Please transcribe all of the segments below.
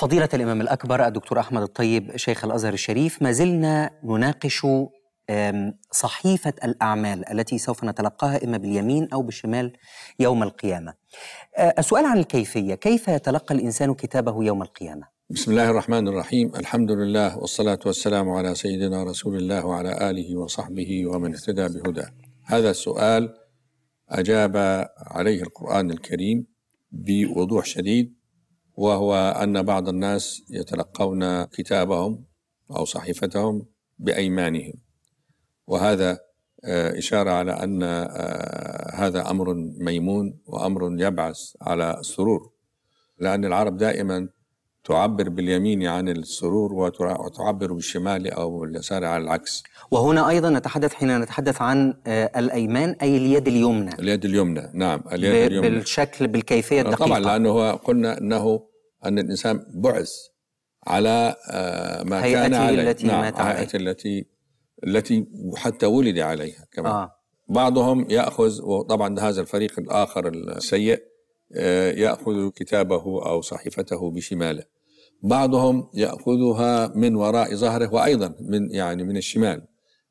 فضيلة الإمام الأكبر الدكتور أحمد الطيب شيخ الأزهر الشريف ما زلنا نناقش صحيفة الأعمال التي سوف نتلقاها إما باليمين أو بالشمال يوم القيامة آه، السؤال عن الكيفية كيف يتلقى الإنسان كتابه يوم القيامة؟ بسم الله الرحمن الرحيم الحمد لله والصلاة والسلام على سيدنا رسول الله وعلى آله وصحبه ومن اهتدى بهداه هذا السؤال أجاب عليه القرآن الكريم بوضوح شديد وهو أن بعض الناس يتلقون كتابهم أو صحيفتهم بأيمانهم وهذا آه، إشارة على أن آه، هذا أمر ميمون وأمر يبعث على السرور لأن العرب دائما تعبر باليمين عن السرور وتعبر بالشمال أو اليسار على العكس وهنا أيضا نتحدث حين نتحدث عن آه، الأيمان أي اليد اليمنى اليد اليمنى نعم اليد اليمنى بالشكل بالكيفية الدقيقة طبعا لأنه قلنا أنه أن الإنسان بعث على آه، ما كان عليه التي نعم مات التي التي حتى ولد عليها كمان آه. بعضهم يأخذ وطبعا هذا الفريق الآخر السيء آه، يأخذ كتابه أو صحيفته بشماله بعضهم يأخذها من وراء ظهره وأيضا من يعني من الشمال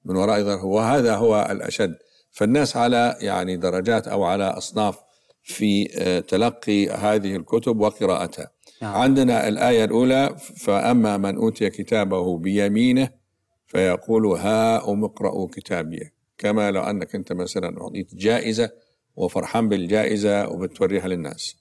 من وراء ظهره وهذا هو الأشد فالناس على يعني درجات أو على أصناف في آه، تلقي هذه الكتب وقراءتها نعم. عندنا الآية الأولى فأما من أوتي كتابه بيمينه فيقول ها أم اقرأوا كتابيه كما لو أنك أنت مثلا أعطيت جائزة وفرحان بالجائزة وبتوريها للناس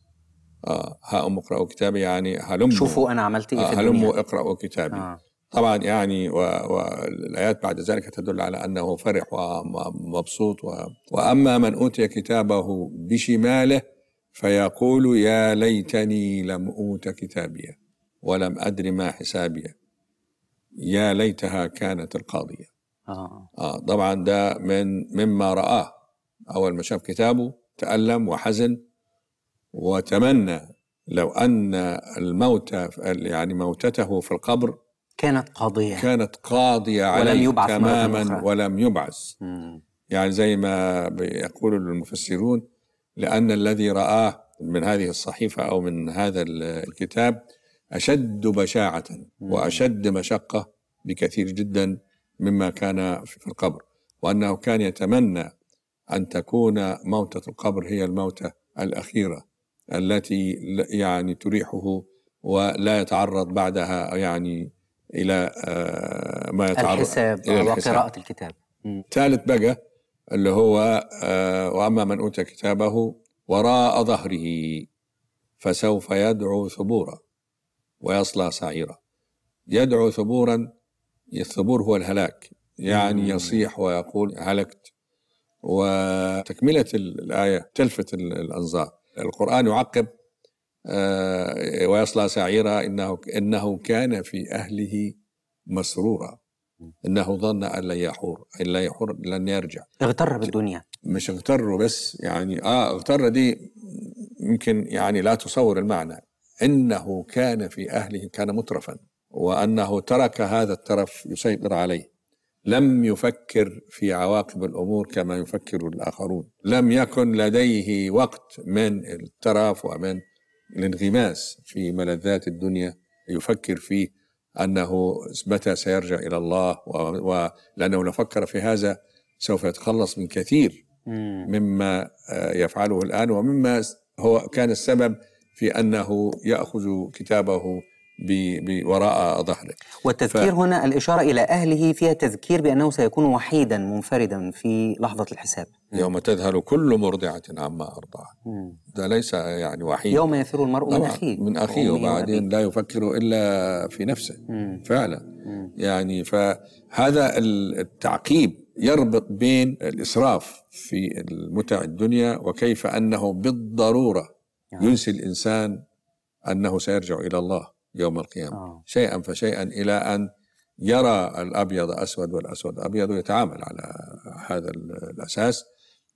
آه ها أم اقرأوا كتابي يعني هلموا شوفوا أنا عملت إيه آه هلموا اقرأوا كتابي آه. طبعا يعني والآيات بعد ذلك تدل على أنه فرح ومبسوط و... وأما من أوتي كتابه بشماله فيقول يا ليتني لم أوت كتابيه ولم أدر ما حسابيه يا ليتها كانت القاضية آه. آه طبعا ده من مما رآه أول ما شاف كتابه تألم وحزن وتمنى لو أن الموت يعني موتته في القبر كانت قاضية كانت قاضية عليه ولم يبعث تماما ولم يبعث مم. يعني زي ما يقول المفسرون لأن الذي رآه من هذه الصحيفة أو من هذا الكتاب أشد بشاعة وأشد مشقة بكثير جدا مما كان في القبر وأنه كان يتمنى أن تكون موتة القبر هي الموتة الأخيرة التي يعني تريحه ولا يتعرض بعدها يعني إلى آه، ما يتعرض الحساب إلى الحساب وقراءة الكتاب ثالث بقى اللي هو آه، واما من اوتي كتابه وراء ظهره فسوف يدعو ثبورا ويصلى سعيرا يدعو ثبورا الثبور هو الهلاك يعني يصيح ويقول هلكت وتكمله الايه تلفت الانظار القران يعقب آه، ويصلى سعيرا انه انه كان في اهله مسرورا انه ظن ان لن يحور ان لن يحور لن يرجع اغتر بالدنيا مش اغتر بس يعني اه اغتر دي يمكن يعني لا تصور المعنى انه كان في اهله كان مترفا وانه ترك هذا الترف يسيطر عليه لم يفكر في عواقب الامور كما يفكر الاخرون لم يكن لديه وقت من الترف ومن الانغماس في ملذات الدنيا يفكر فيه أنه متى سيرجع إلى الله ولأنه لو فكر في هذا سوف يتخلص من كثير مما آه، يفعله الآن ومما هو كان السبب في أنه يأخذ كتابه وراء ظهرك والتذكير ف... هنا الإشارة إلى أهله فيها تذكير بأنه سيكون وحيدا منفردا في لحظة الحساب يوم تذهل كل مرضعة عما أرضعت ده ليس يعني وحيد يوم يفر المرء من أخيه من أخيه وبعدين لا يفكر إلا في نفسه مم. فعلا مم. يعني فهذا التعقيب يربط بين الإسراف في المتع الدنيا وكيف أنه بالضرورة يعني. ينسي الإنسان أنه سيرجع إلى الله يوم القيامة آه. شيئا فشيئا إلى أن يرى الأبيض أسود والأسود أبيض ويتعامل على هذا الأساس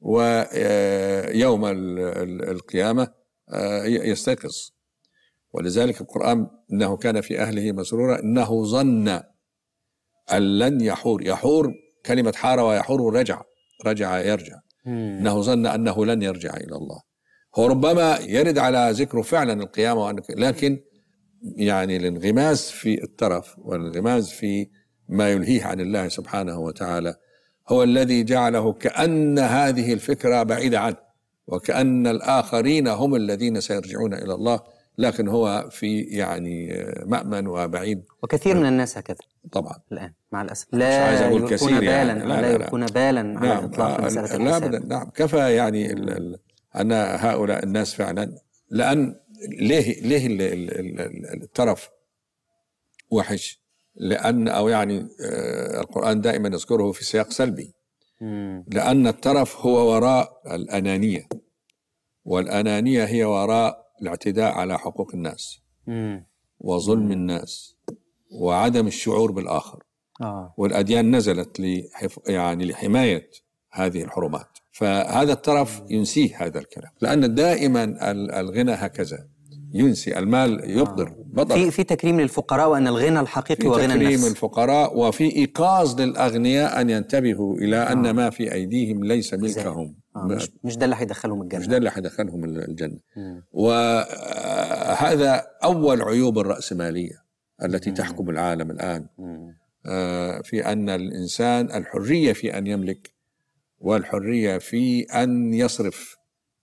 ويوم القيامة آه، يستيقظ ولذلك القرآن إنه كان في أهله مسرورا إنه ظن أن لن يحور يحور كلمة حار ويحور رجع رجع يرجع إنه ظن أنه لن يرجع إلى الله هو ربما يرد على ذكره فعلا القيامة لكن يعني الانغماس في الترف والانغماس في ما يلهيه عن الله سبحانه وتعالى هو الذي جعله كأن هذه الفكرة بعيدة عنه وكأن الآخرين هم الذين سيرجعون إلى الله لكن هو في يعني مأمن وبعيد وكثير من الناس هكذا طبعا الآن مع الأسف لا يلقون يعني. بالا يعني لا, لا, لا يكون بالا نعم على إطلاق آه، مسألة لا نعم كفى يعني ال ال أن هؤلاء الناس فعلا لأن ليه ليه الترف وحش لان او يعني آه، القران دائما يذكره في سياق سلبي لان الترف هو وراء الانانيه والانانيه هي وراء الاعتداء على حقوق الناس وظلم الناس وعدم الشعور بالاخر آه. والاديان نزلت لحف يعني لحمايه هذه الحرمات فهذا الترف ينسيه هذا الكلام لأن دائما الغنى هكذا ينسي المال يبطر آه. بطل في في تكريم للفقراء وان الغنى الحقيقي وغنى الناس تكريم الفقراء وفي ايقاظ للاغنياء ان ينتبهوا الى آه. ان ما في ايديهم ليس ملكهم آه، مش, مش ده اللي هيدخلهم الجنه مش ده اللي هيدخلهم الجنه مم. وهذا اول عيوب الراسماليه التي مم. تحكم العالم الان آه في ان الانسان الحريه في ان يملك والحريه في ان يصرف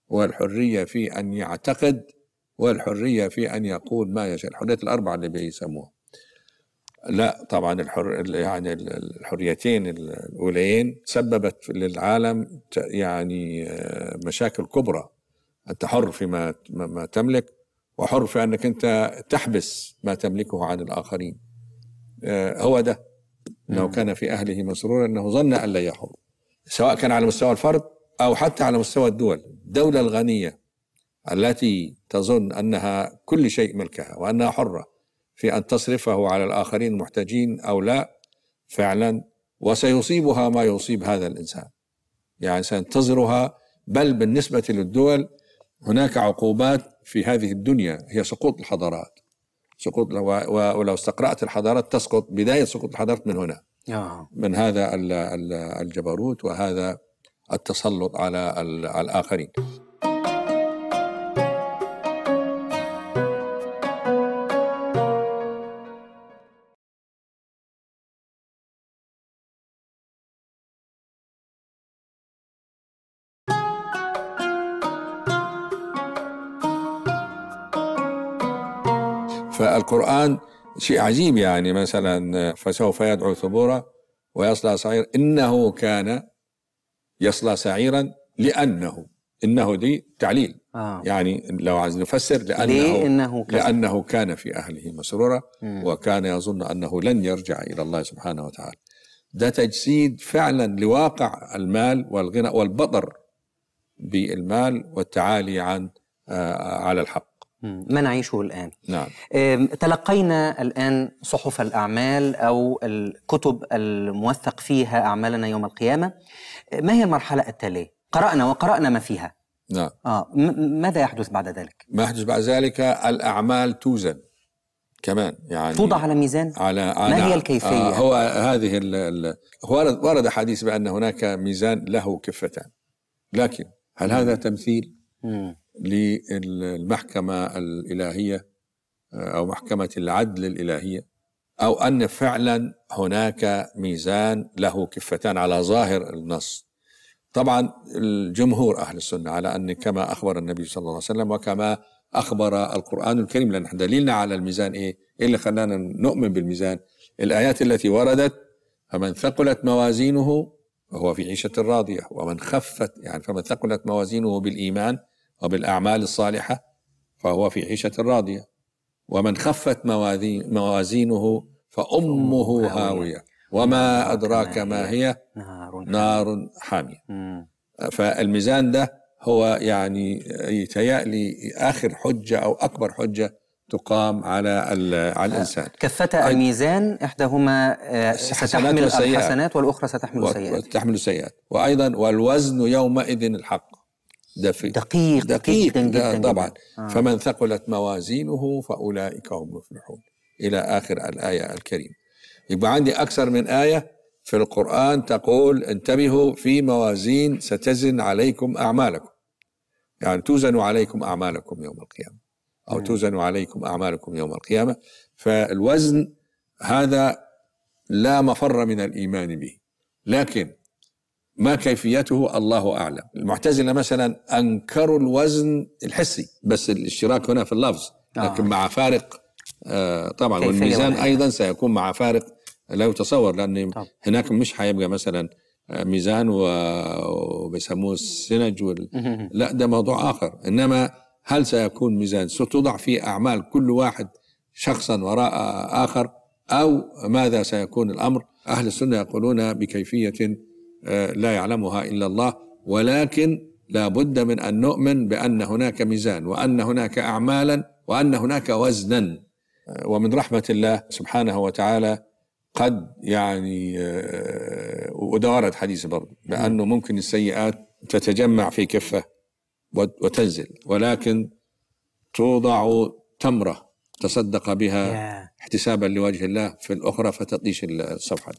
والحريه في ان يعتقد والحرية في أن يقول ما يشاء الحرية الأربعة اللي بيسموها لا طبعا الحر يعني الحريتين الاوليين سببت للعالم يعني آه، مشاكل كبرى انت حر فيما ما تملك وحر في انك انت تحبس ما تملكه عن الاخرين آه، هو ده لو كان في اهله مسرورا انه ظن ان لا يحر سواء كان على مستوى الفرد او حتى على مستوى الدول الدوله الغنيه التي تظن انها كل شيء ملكها وانها حره في ان تصرفه على الاخرين المحتاجين او لا فعلا وسيصيبها ما يصيب هذا الانسان يعني سينتظرها بل بالنسبه للدول هناك عقوبات في هذه الدنيا هي سقوط الحضارات سقوط ولو استقرأت الحضارات تسقط بداية سقوط الحضارات من هنا آه. من هذا الجبروت وهذا التسلط على الآخرين فالقرآن شيء عجيب يعني مثلا فسوف يدعو ثبورا ويصلى سعيرا إنه كان يصلى سعيرا لأنه إنه دي تعليل آه. يعني لو عايز نفسر لأنه, إنه كان. لأنه كان في أهله مسرورا وكان يظن أنه لن يرجع إلى الله سبحانه وتعالى ده تجسيد فعلا لواقع المال والغنى والبطر بالمال والتعالي عن آه على الحق ما نعيشه الآن نعم. تلقينا الآن صحف الأعمال أو الكتب الموثق فيها أعمالنا يوم القيامة ما هي المرحلة التالية؟ قرأنا وقرأنا ما فيها نعم آه. ماذا يحدث بعد ذلك؟ ما يحدث بعد ذلك الأعمال توزن كمان يعني توضع على ميزان على ما هي الكيفيه آه هو هذه الـ الـ ورد ورد حديث بان هناك ميزان له كفتان لكن هل هذا تمثيل مم. للمحكمة الإلهية آه، أو محكمة العدل الإلهية أو أن فعلا هناك ميزان له كفتان على ظاهر النص طبعا الجمهور أهل السنة على أن كما أخبر النبي صلى الله عليه وسلم وكما أخبر القرآن الكريم لأن دليلنا على الميزان إيه؟ إيه اللي خلانا نؤمن بالميزان؟ الآيات التي وردت فمن ثقلت موازينه فهو في عيشة راضية ومن خفت يعني فمن ثقلت موازينه بالإيمان وبالأعمال الصالحة فهو في عيشة راضية ومن خفت موازينه فأمه هاوية وما أدراك ما هي نار حامية فالميزان ده هو يعني لي آخر حجة أو أكبر حجة تقام على على آه، الانسان كفتا الميزان احداهما آه، ستحمل الحسنات والاخرى ستحمل السيئات تحمل السيئات وايضا والوزن يومئذ الحق دقيق دقيق دقيق جدا, جداً, جداً طبعا آه. فمن ثقلت موازينه فأولئك هم المفلحون إلى آخر الآية الكريمة يبقى عندي أكثر من آية في القرآن تقول انتبهوا في موازين ستزن عليكم أعمالكم يعني توزن عليكم أعمالكم يوم القيامة أو آه. توزن عليكم أعمالكم يوم القيامة فالوزن هذا لا مفر من الإيمان به لكن ما كيفيته الله أعلم المعتزلة مثلا أنكروا الوزن الحسي بس الاشتراك هنا في اللفظ آه. لكن مع فارق آه طبعا والميزان أيضا سيكون مع فارق لا يتصور لأن هناك مش حيبقى مثلا آه، ميزان وبيسموه السنج وال... لا ده موضوع آخر إنما هل سيكون ميزان ستوضع في أعمال كل واحد شخصا وراء آخر أو ماذا سيكون الأمر أهل السنة يقولون بكيفية آه، لا يعلمها الا الله ولكن لا بد من ان نؤمن بان هناك ميزان وان هناك اعمالا وان هناك وزنا آه، ومن رحمه الله سبحانه وتعالى قد يعني ودارت آه، حديث برضه بانه ممكن السيئات تتجمع في كفه وتنزل ولكن توضع تمره تصدق بها احتسابا لوجه الله في الاخرى فتطيش الصفحه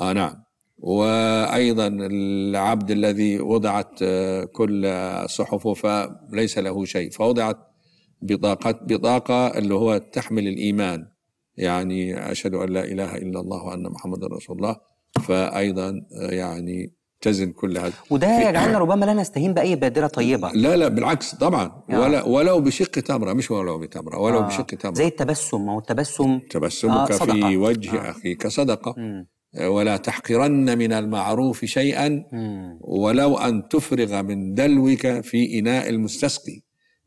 اه نعم وأيضا العبد الذي وضعت آه، كل صحفه فليس له شيء فوضعت بطاقة بطاقة اللي هو تحمل الإيمان يعني أشهد أن لا إله إلا الله وأن محمد رسول الله فأيضا آه، يعني تزن كل هذا وده يجعلنا ربما لا نستهين باي بادره طيبه لا لا بالعكس طبعا آه. ولا ولو بشق تمره مش ولو بتمره ولو آه. بشق تمره زي التبسم ما هو التبسم تبسمك آه في وجه آه. اخيك صدقه مم. ولا تحقرن من المعروف شيئا ولو أن تفرغ من دلوك في إناء المستسقي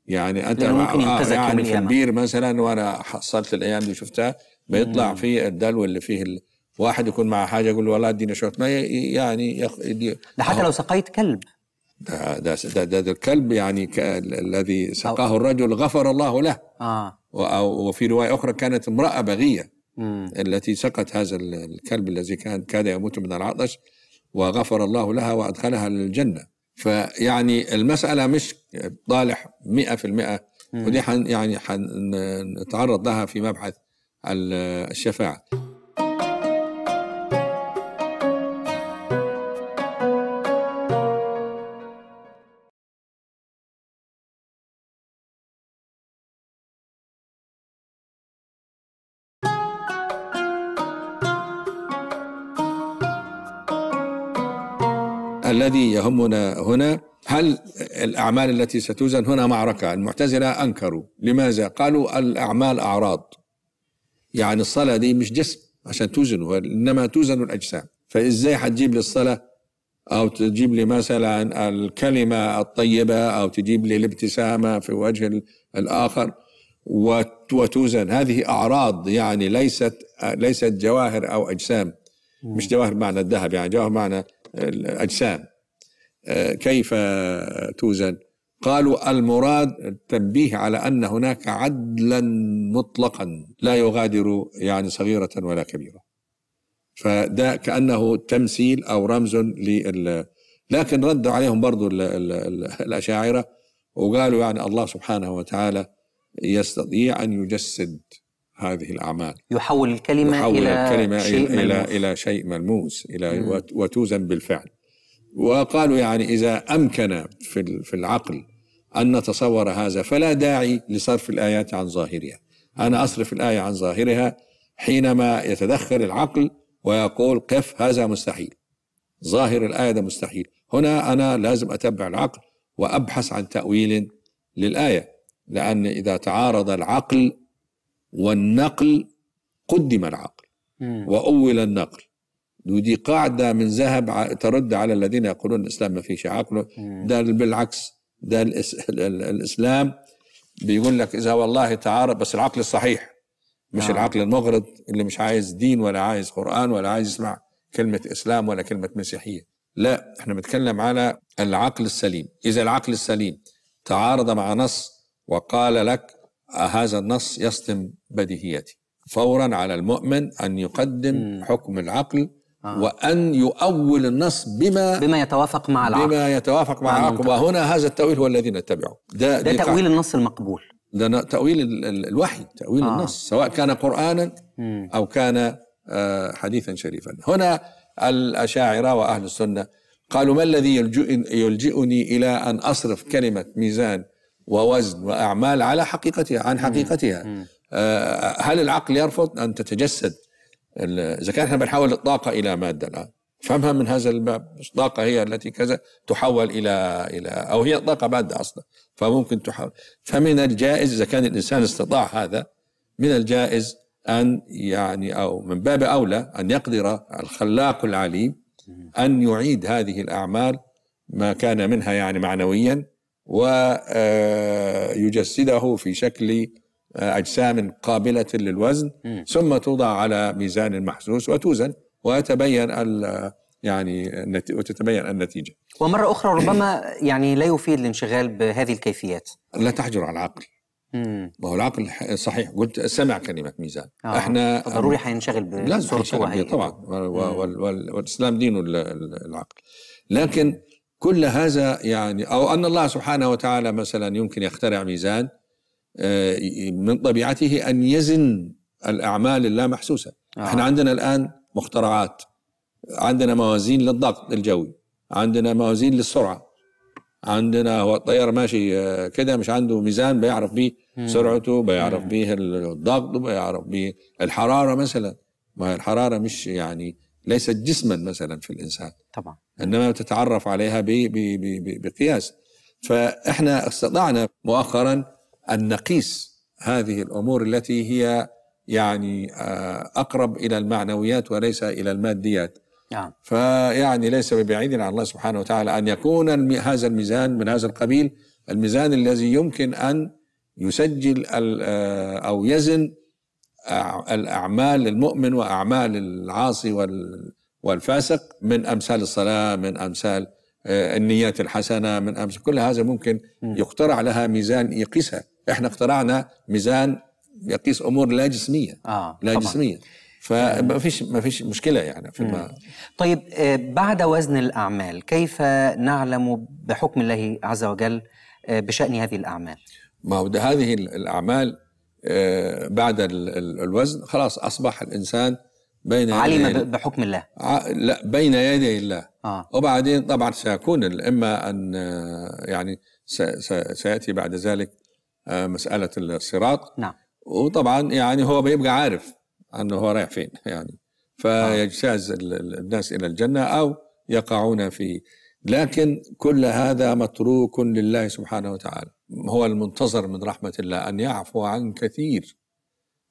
يعني أنت ممكن آه يعني في البير مثلا وأنا حصلت الأيام اللي شفتها بيطلع في الدلو اللي فيه ال... واحد يكون مع حاجة يقول له والله اديني شوية ما يعني يخ... ده حتى لو سقيت كلب ده ده ده, ده, ده الكلب يعني ك... الذي سقاه الرجل غفر الله له آه. و... وفي رواية أخرى كانت امرأة بغية التي سقت هذا الكلب الذي كان كاد يموت من العطش وغفر الله لها وأدخلها للجنة فيعني المسألة مش طالح 100% ودي حن يعني حنتعرض لها في مبحث الشفاعة الذي يهمنا هنا هل الأعمال التي ستوزن هنا معركة المعتزلة أنكروا لماذا قالوا الأعمال أعراض يعني الصلاة دي مش جسم عشان توزن إنما توزن الأجسام فإزاي حتجيب لي أو تجيب لي مثلا الكلمة الطيبة أو تجيب لي الابتسامة في وجه الآخر وتوزن هذه أعراض يعني ليست ليست جواهر أو أجسام مش جواهر معنى الذهب يعني جواهر معنى الأجسام آه، كيف توزن قالوا المراد التنبيه على أن هناك عدلا مطلقا لا يغادر يعني صغيرة ولا كبيرة فده كأنه تمثيل أو رمز لل لكن رد عليهم برضو الأشاعرة وقالوا يعني الله سبحانه وتعالى يستطيع أن يجسد هذه الأعمال يحول الكلمة يحول إلى الكلمة شيء إلى, إلى, إلى شيء ملموس إلى وتوزن بالفعل وقالوا يعني إذا أمكن في في العقل أن نتصور هذا فلا داعي لصرف الآيات عن ظاهرها أنا أصرف الآية عن ظاهرها حينما يتدخل العقل ويقول قف هذا مستحيل ظاهر الآية ده مستحيل هنا أنا لازم أتبع العقل وأبحث عن تأويل للآية لأن إذا تعارض العقل والنقل قدم العقل وأول النقل ودي قاعدة من ذهب ترد على الذين يقولون الإسلام ما فيش عقل ده بالعكس ده الإسلام بيقول لك إذا والله تعارض بس العقل الصحيح مش نعم. العقل المغرض اللي مش عايز دين ولا عايز قرآن ولا عايز يسمع كلمة إسلام ولا كلمة مسيحية لا احنا بنتكلم على العقل السليم إذا العقل السليم تعارض مع نص وقال لك هذا النص يصدم بديهيتي فورا على المؤمن أن يقدم م. حكم العقل آه. وأن يؤول النص بما بما يتوافق مع العقل بما يتوافق مع, العقل وهنا هذا التأويل هو الذي نتبعه ده, ده تأويل النص المقبول ده تأويل الوحي تأويل آه. النص سواء كان قرآنا أو كان آه، حديثا شريفا هنا الأشاعرة وأهل السنة قالوا ما الذي يلجئني إلى أن أصرف كلمة ميزان ووزن واعمال على حقيقتها عن حقيقتها آه، هل العقل يرفض ان تتجسد اذا كان احنا بنحول الطاقه الى ماده الان فهمها من هذا الباب الطاقة هي التي كذا تحول إلى إلى أو هي طاقة مادة أصلا فممكن تحول فمن الجائز إذا كان الإنسان استطاع هذا من الجائز أن يعني أو من باب أولى أن يقدر الخلاق العليم أن يعيد هذه الأعمال ما كان منها يعني معنويا ويجسده في شكل آه، أجسام قابلة للوزن ثم توضع على ميزان محسوس وتوزن ويتبين آه، يعني وتتبين النتيجة ومرة أخرى ربما يعني لا يفيد الانشغال بهذه الكيفيات لا تحجر على العقل ما هو العقل صحيح قلت سمع كلمة ميزان آه. احنا ضروري حينشغل بصورة طبعا والاسلام دين العقل لكن كل هذا يعني أو أن الله سبحانه وتعالى مثلا يمكن يخترع ميزان آه، من طبيعته أن يزن الأعمال اللامحسوسة آه. احنا عندنا الآن مخترعات عندنا موازين للضغط الجوي عندنا موازين للسرعة عندنا هو الطيار ماشي آه، كده مش عنده ميزان بيعرف بيه سرعته بيعرف بيه الضغط بيعرف بيه الحرارة مثلا ما الحرارة مش يعني ليست جسما مثلا في الإنسان طبعا انما تتعرف عليها بقياس فاحنا استطعنا مؤخرا ان نقيس هذه الامور التي هي يعني آه، اقرب الى المعنويات وليس الى الماديات نعم فيعني ليس ببعيد عن الله سبحانه وتعالى ان يكون هذا الميزان من هذا القبيل الميزان الذي يمكن ان يسجل آه، او يزن الاعمال المؤمن واعمال العاصي وال والفاسق من امثال الصلاه من امثال آه، النيات الحسنه من امثال كل هذا ممكن يقترع لها ميزان يقيسها احنا اخترعنا ميزان يقيس امور لا جسميه آه لا طبعًا. جسميه فما آه. فيش ما فيش مشكله يعني في ما طيب آه، بعد وزن الاعمال كيف نعلم بحكم الله عز وجل بشان هذه الاعمال ما هو هذه الاعمال بعد الوزن خلاص اصبح الانسان بين يدي علم يدي بحكم الله لا بين يدي الله آه. وبعدين طبعا سيكون اما ان آه، يعني سياتي بعد ذلك آه، مساله الصراط نعم وطبعا يعني هو بيبقى عارف انه هو رايح فين يعني آه. فيجتاز الناس الى الجنه او يقعون فيه لكن كل هذا متروك لله سبحانه وتعالى هو المنتظر من رحمه الله ان يعفو عن كثير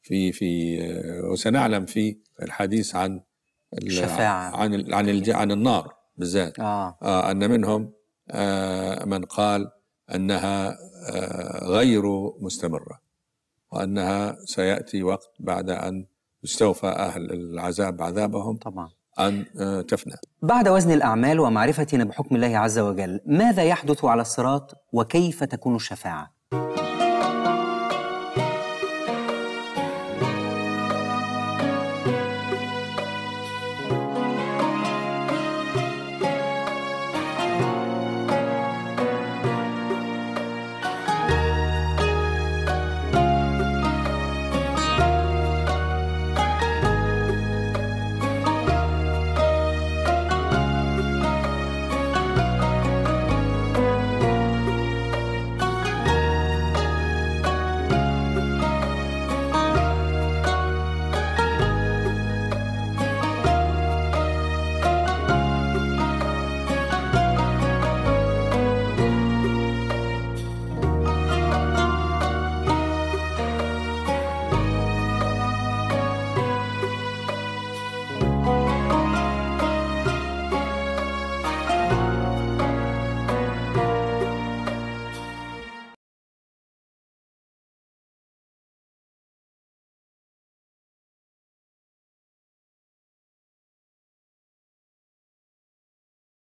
في في وسنعلم في الحديث عن الشفاعة عن عن, عن النار بالذات آه. آه أن منهم آه من قال أنها آه غير مستمرة وأنها سيأتي وقت بعد أن يستوفى أهل العذاب عذابهم طبعا أن آه تفنى بعد وزن الأعمال ومعرفتنا بحكم الله عز وجل ماذا يحدث على الصراط وكيف تكون الشفاعة؟